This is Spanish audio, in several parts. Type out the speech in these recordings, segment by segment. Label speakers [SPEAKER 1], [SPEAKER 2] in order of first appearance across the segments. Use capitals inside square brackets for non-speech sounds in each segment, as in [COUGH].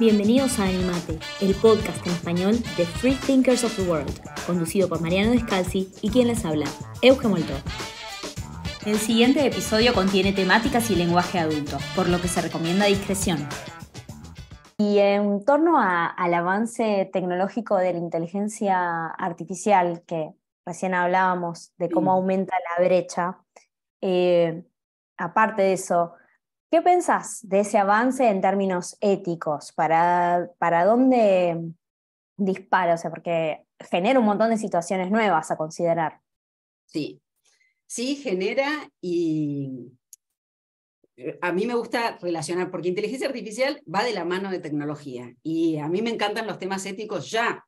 [SPEAKER 1] Bienvenidos a Animate, el podcast en español de Free Thinkers of the World, conducido por Mariano Descalzi y quien les habla, Euge Molto. El siguiente episodio contiene temáticas y lenguaje adulto, por lo que se recomienda discreción. Y en torno al avance tecnológico de la inteligencia artificial, que recién hablábamos de cómo aumenta la brecha, eh, aparte de eso, ¿Qué pensás de ese avance en términos éticos? ¿Para, para dónde dispara? O sea, porque genera un montón de situaciones nuevas a considerar. Sí, sí, genera
[SPEAKER 2] y eh, a mí me gusta relacionar, porque inteligencia artificial va de la mano de tecnología y a mí me encantan los temas éticos ya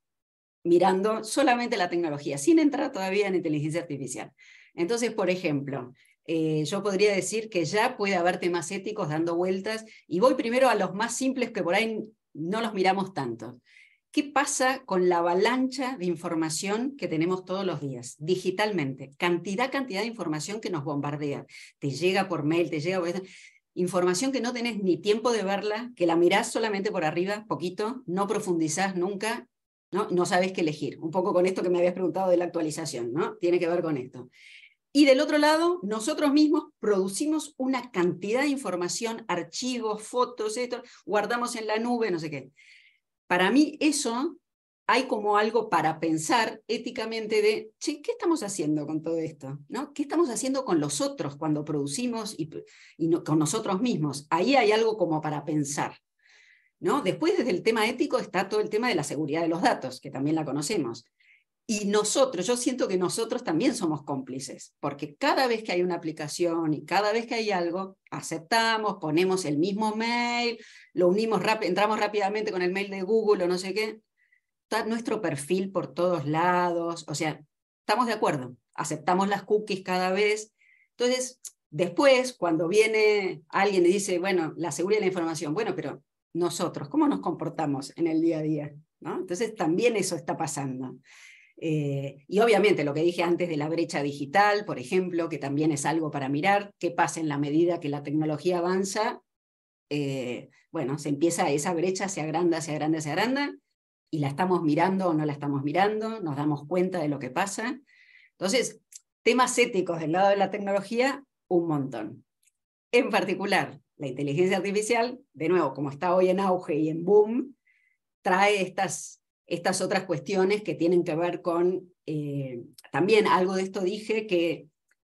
[SPEAKER 2] mirando solamente la tecnología, sin entrar todavía en inteligencia artificial. Entonces, por ejemplo, eh, yo podría decir que ya puede haber temas éticos dando vueltas y voy primero a los más simples que por ahí no los miramos tanto. ¿Qué pasa con la avalancha de información que tenemos todos los días, digitalmente? Cantidad, cantidad de información que nos bombardea. Te llega por mail, te llega por... Información que no tenés ni tiempo de verla, que la mirás solamente por arriba, poquito, no profundizás nunca, no, no sabes qué elegir. Un poco con esto que me habías preguntado de la actualización, ¿no? Tiene que ver con esto. Y del otro lado, nosotros mismos producimos una cantidad de información, archivos, fotos, esto, guardamos en la nube, no sé qué. Para mí eso hay como algo para pensar éticamente de, che, ¿qué estamos haciendo con todo esto? ¿No? ¿Qué estamos haciendo con los otros cuando producimos y, con nosotros mismos? Ahí hay algo como para pensar. ¿no? Después, desde el tema ético, está todo el tema de la seguridad de los datos, que también la conocemos. Y nosotros, yo siento que nosotros también somos cómplices, porque cada vez que hay una aplicación y cada vez que hay algo, aceptamos, ponemos el mismo mail, lo unimos, rápido entramos rápidamente con el mail de Google o no sé qué. Está nuestro perfil por todos lados, o sea, estamos de acuerdo, aceptamos las cookies cada vez. Entonces, después, cuando viene alguien y dice, bueno, la seguridad de la información, bueno, pero nosotros, ¿cómo nos comportamos en el día a día? ¿No? Entonces, también eso está pasando. Eh, y obviamente lo que dije antes de la brecha digital, por ejemplo, que también es algo para mirar, qué pasa en la medida que la tecnología avanza. Eh, bueno, se empieza esa brecha, se agranda, se agranda, se agranda, y la estamos mirando o no la estamos mirando, nos damos cuenta de lo que pasa. Entonces, temas éticos del lado de la tecnología, un montón. En particular, la inteligencia artificial, de nuevo, como está hoy en auge y en boom, trae estas estas otras cuestiones que tienen que ver con, eh, también algo de esto dije, que,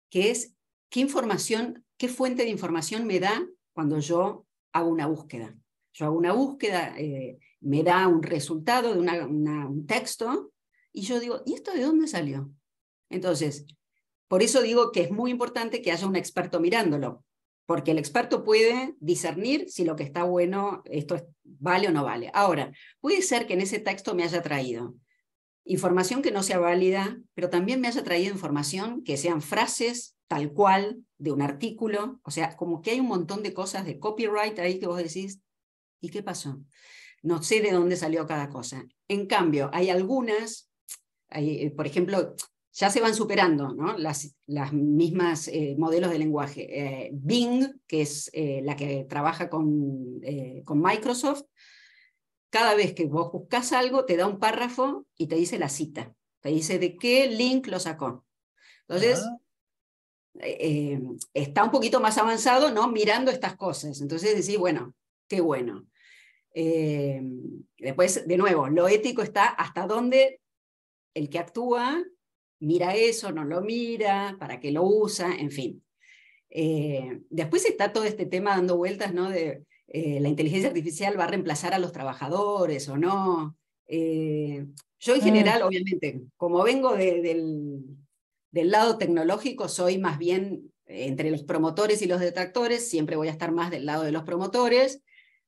[SPEAKER 2] que es qué información, qué fuente de información me da cuando yo hago una búsqueda. Yo hago una búsqueda, eh, me da un resultado de un texto y yo digo, ¿y esto de dónde salió? Entonces, por eso digo que es muy importante que haya un experto mirándolo, porque el experto puede discernir si lo que está bueno, esto vale o no vale. Ahora, puede ser que en ese texto me haya traído información que no sea válida, pero también me haya traído información que sean frases tal cual de un artículo, o sea, como que hay un montón de cosas de copyright ahí que vos decís, ¿y qué pasó? No sé de dónde salió cada cosa. En cambio, hay algunas, eh, por ejemplo, ya se van superando ¿no? las, las, mismas eh, modelos de lenguaje. Eh, Bing, que es eh, la que trabaja con, Microsoft, cada vez que vos buscas algo, te da un párrafo y te dice la cita, te dice de qué link lo sacó. Entonces, ah. está un poquito más avanzado, ¿no? Mirando estas cosas. Entonces decís, bueno, qué bueno. después, de nuevo, lo ético está hasta dónde el que actúa mira eso, no lo mira, para qué lo usa, en fin. Eh, después está todo este tema dando vueltas, ¿no? De eh, la inteligencia artificial va a reemplazar a los trabajadores o no. Eh, yo en ah. general, obviamente, como vengo del, del, lado tecnológico, soy más bien entre los promotores y los detractores, siempre voy a estar más del lado de los promotores,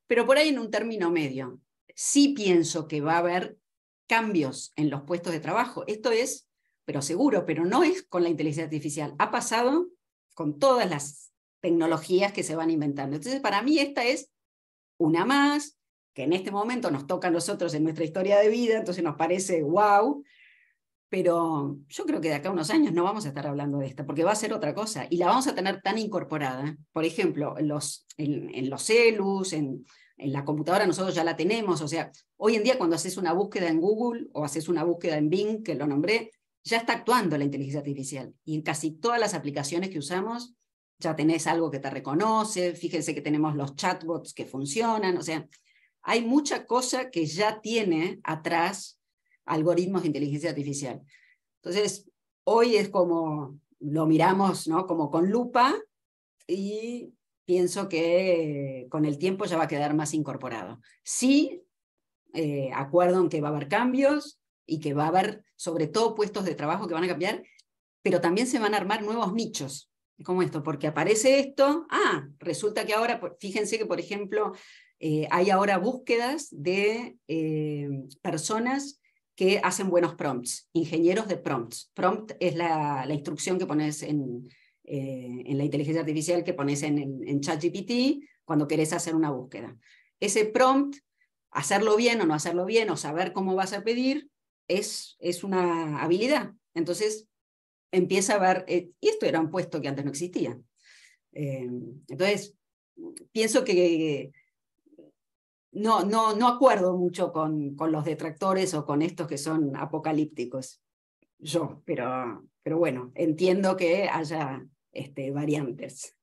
[SPEAKER 2] pero por ahí en un término medio. Sí pienso que va a haber cambios en los puestos de trabajo. Esto es pero seguro, pero no es con la inteligencia artificial. Ha pasado con todas las tecnologías que se van inventando. Entonces, para mí esta es una más, que en este momento nos toca a nosotros en nuestra historia de vida, entonces nos parece wow, pero yo creo que de acá a unos años no vamos a estar hablando de esta, porque va a ser otra cosa y la vamos a tener tan incorporada. Por ejemplo, en los, en, los celus, en la computadora nosotros ya la tenemos, o sea, hoy en día cuando haces una búsqueda en Google o haces una búsqueda en Bing, que lo nombré, ya está actuando la inteligencia artificial y en casi todas las aplicaciones que usamos ya tenés algo que te reconoce, fíjense que tenemos los chatbots que funcionan, o sea, hay mucha cosa que ya tiene atrás algoritmos de inteligencia artificial. Entonces, hoy es como lo miramos, ¿no? Como con lupa y pienso que con el tiempo ya va a quedar más incorporado. Sí, eh, acuerdo en que va a haber cambios, y que va a haber sobre todo puestos de trabajo que van a cambiar, pero también se van a armar nuevos nichos, ¿Cómo esto, porque aparece esto, ah, resulta que ahora, fíjense que por ejemplo, eh, hay ahora búsquedas de eh, personas que hacen buenos prompts, ingenieros de prompts. Prompt es la, instrucción que pones eh, en, la inteligencia artificial que pones en, en, en ChatGPT cuando querés hacer una búsqueda. Ese prompt, hacerlo bien o no hacerlo bien, o saber cómo vas a pedir, es, una habilidad. Entonces empieza a ver, eh, y esto era un puesto que antes no existía. Eh, entonces, pienso que no, no, acuerdo mucho con, los detractores o con estos que son apocalípticos, yo, pero, pero bueno, entiendo que haya este, variantes.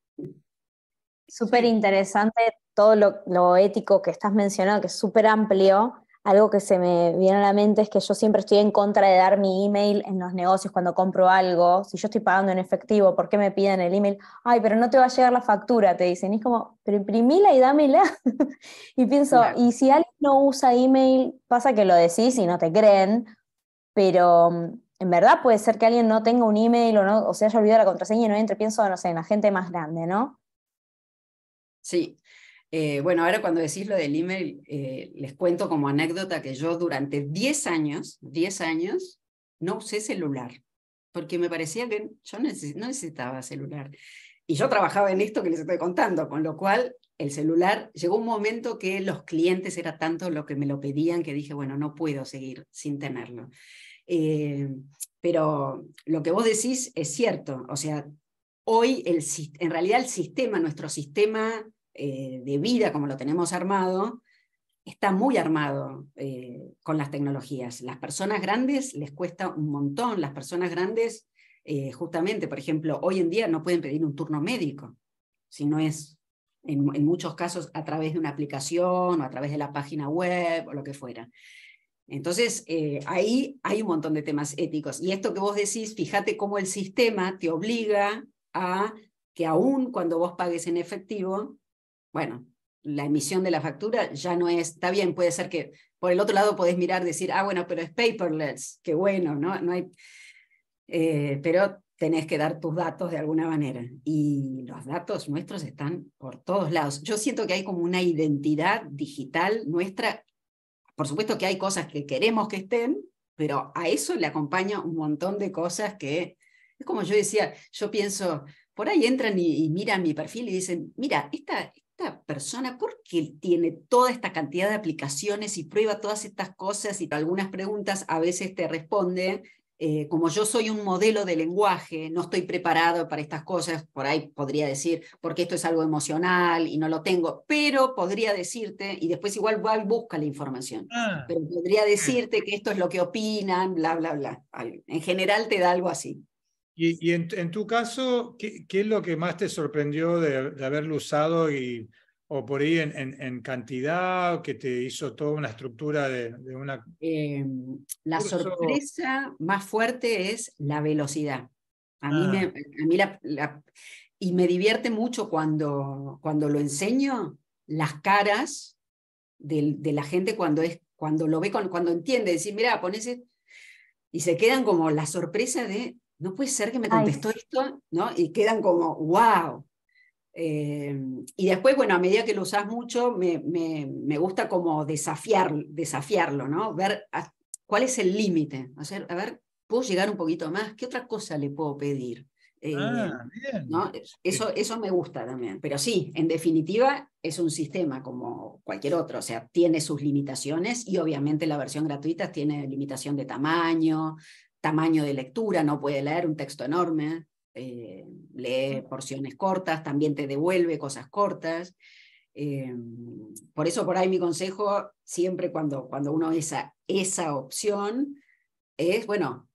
[SPEAKER 1] Súper interesante todo lo, lo, ético que estás mencionando, que es súper amplio, algo que se me viene a la mente es que yo siempre estoy en contra de dar mi email en los negocios cuando compro algo. Si yo estoy pagando en efectivo, ¿por qué me piden el email? Ay, pero no te va a llegar la factura, te dicen. Y es como, pero imprimila y dámela. [LAUGHS] y pienso, y si alguien no usa email, pasa que lo decís y no te creen, pero mm, en verdad puede ser que alguien no tenga un email o, no, o se haya olvidado la contraseña y no entre. Pienso, no sé, en la gente más grande, ¿no?
[SPEAKER 2] Sí, eh, bueno, ahora cuando decís lo del email, eh, les cuento como anécdota que yo durante 10 años, 10 años, no usé celular, porque me parecía que yo no necesitaba celular. Y yo trabajaba en esto que les estoy contando, con lo cual el celular, llegó un momento que los clientes era tanto lo que me lo pedían que dije, bueno, no puedo seguir sin tenerlo. Eh, pero lo que vos decís es cierto, o sea, hoy el, en realidad el sistema, nuestro sistema eh, de vida como lo tenemos armado, está muy armado eh, con las tecnologías. Las personas grandes les cuesta un montón, las personas grandes eh, justamente, por ejemplo, hoy en día no pueden pedir un turno médico, si no es en, muchos casos a través de una aplicación o a través de la página web o lo que fuera. Entonces, ahí hay un montón de temas éticos. Y esto que vos decís, fíjate cómo el sistema te obliga a que aún cuando vos pagues en efectivo, bueno, la emisión de la factura ya no es, está bien, puede ser que por el otro lado podés mirar, decir, ah, bueno, pero es paperless, qué bueno, ¿no? no hay, eh, pero tenés que dar tus datos de alguna manera. Y los datos nuestros están por todos lados. Yo siento que hay como una identidad digital nuestra. Por supuesto que hay cosas que queremos que estén, pero a eso le acompaña un montón de cosas que, es como yo decía, yo pienso, por ahí entran y miran mi perfil y dicen, mira, esta, persona, porque tiene toda esta cantidad de aplicaciones y prueba todas estas cosas y algunas preguntas a veces te responde eh, como yo soy un modelo de lenguaje, no estoy preparado para estas cosas, por ahí podría decir, porque esto es algo emocional y no lo tengo, pero podría decirte, y después igual va busca la información, ah, pero podría decirte que esto es lo que opinan, bla, bla, bla.
[SPEAKER 3] En general te da algo así. Y, en, tu caso, ¿qué, es lo que más te sorprendió de, haberlo usado y, o por ahí en, en, en cantidad, que te hizo toda una estructura de, una... Eh, la sorpresa más
[SPEAKER 2] fuerte es la velocidad. A mí, ah. me, a y me divierte mucho cuando, cuando lo enseño, las caras de, la gente cuando, es, cuando lo ve, cuando, cuando entiende, decir, mira, pones... E-". Y se quedan como la sorpresa de, no puede ser que me contestó esto, ¿no? Y quedan como, wow. Em, y después, bueno, a medida que lo usas mucho, me, gusta como desafiar, desafiarlo, ¿no? Ver cuál es el límite. a ver, ¿puedo llegar un poquito más? ¿Qué otra cosa le puedo pedir? Eh, ah, eso, eso me gusta también. Pero sí, en definitiva, es un sistema como cualquier otro. O sea, tiene sus limitaciones y obviamente la versión gratuita tiene limitación de tamaño, tamaño de lectura, no puede leer un texto enorme, eh, lee porciones cortas, también te devuelve cosas cortas. Eh, por eso por ahí mi consejo, siempre cuando, cuando uno esa, esa opción, es, bueno,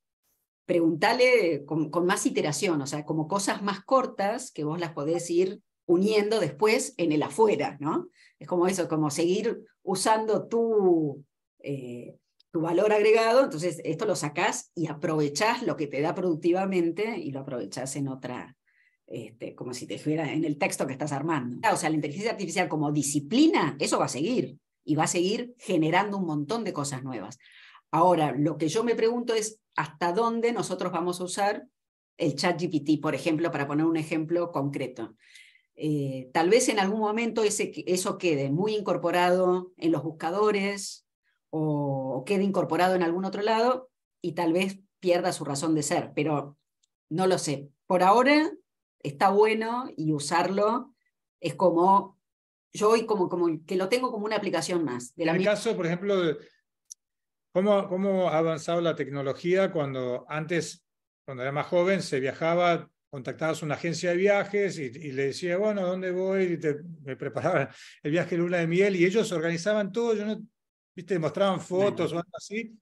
[SPEAKER 2] preguntarle con, más iteración, o sea, como cosas más cortas que vos las podés ir uniendo después en el afuera, ¿no? Es como eso, como seguir usando tu, eh, tu valor agregado, entonces esto lo sacás y aprovechás lo que te da productivamente y lo aprovechás en otra, este, como si te fuera en el texto que estás armando. O sea, la inteligencia artificial como disciplina, eso va a seguir y va a seguir generando un montón de cosas nuevas. Ahora, lo que yo me pregunto es hasta dónde nosotros vamos a usar el chat GPT, por ejemplo, para poner un ejemplo concreto. Eh, tal vez en algún momento ese, eso quede muy incorporado en los buscadores, o, quede incorporado en algún otro lado y tal vez pierda su razón de ser, pero no lo sé. Por ahora está bueno y usarlo es como yo hoy como, como que lo tengo como una aplicación más.
[SPEAKER 3] en el caso, por ejemplo, cómo, ha avanzado la tecnología cuando antes, cuando era más joven, se viajaba, contactabas una agencia de viajes y, le decía, bueno, ¿dónde voy? Y me preparaban el viaje de luna de miel y ellos organizaban todo. Yo no, viste, mostraban fotos o algo así.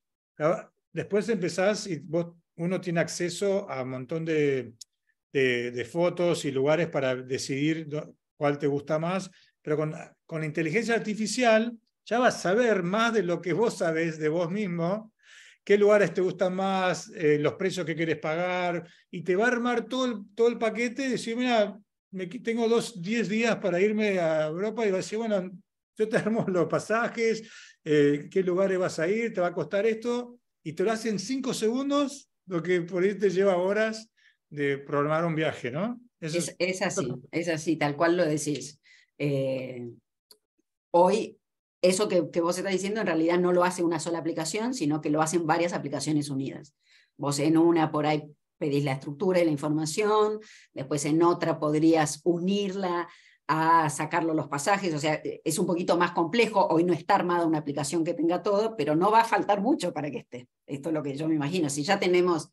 [SPEAKER 3] Después empezás y vos, uno tiene acceso a un montón de, de, fotos y lugares para decidir cuál te gusta más, pero con, con la inteligencia artificial ya vas a saber más de lo que vos sabés de vos mismo, qué lugares te gustan más, eh, los precios que quieres pagar, y te va a armar todo el, todo el paquete y decir, mira, me, tengo 10 días para irme a Europa y va a decir, bueno, [LAUGHS] Yo te armo los pasajes, eh, qué lugares vas a ir, te va a costar esto, y te lo hacen cinco segundos, lo que por ahí te lleva horas de programar un viaje, ¿no? es, así,
[SPEAKER 2] es así, tal cual lo decís. Eh, hoy, eso que, que, vos estás diciendo en realidad no lo hace una sola aplicación, sino que lo hacen varias aplicaciones unidas. Vos en una por ahí pedís la estructura y la información, después en otra podrías unirla a sacarlo los pasajes, o sea, eh, es un poquito más complejo, hoy no está armada una aplicación que tenga todo, pero no va a faltar mucho para que esté. Esto es lo que yo me imagino. Si ya tenemos,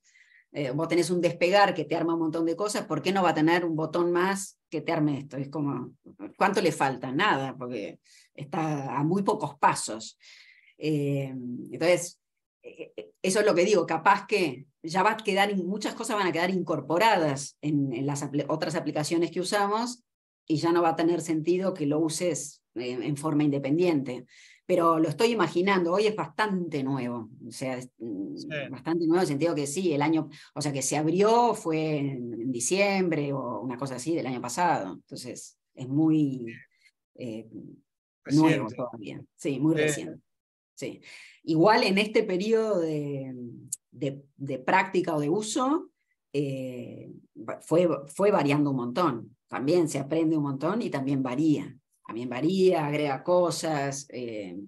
[SPEAKER 2] eh, vos tenés un despegar que te arma un montón de cosas, ¿por qué no va a tener un botón más que te arme esto? Es como, ¿cuánto le falta? Nada, porque está a muy pocos pasos. Eh, entonces, eso es lo que digo, capaz que ya va a quedar, muchas cosas van a quedar incorporadas en, las otras aplicaciones que usamos y ya no va a tener sentido que lo uses eh, en forma independiente. Pero lo estoy imaginando, hoy es bastante nuevo, o sea, mm, bastante nuevo en el sentido que sí, el año, o sea, que se abrió fue en, diciembre o una cosa así del año pasado, entonces es muy eh, nuevo todavía, sí, muy reciente. Sí. Igual en este periodo de, práctica o de uso, eh, fue, variando un montón. También se aprende un montón y también varía. También varía, agrega cosas, eh,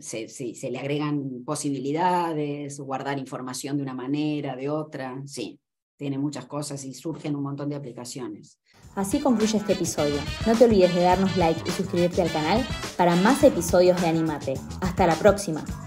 [SPEAKER 2] se, se, le agregan posibilidades, guardar información de una manera, de otra. Sí, tiene muchas cosas y surgen un montón de aplicaciones.
[SPEAKER 1] Así concluye este episodio. No te olvides de darnos like y suscribirte al canal para más episodios de Animate. Hasta la próxima.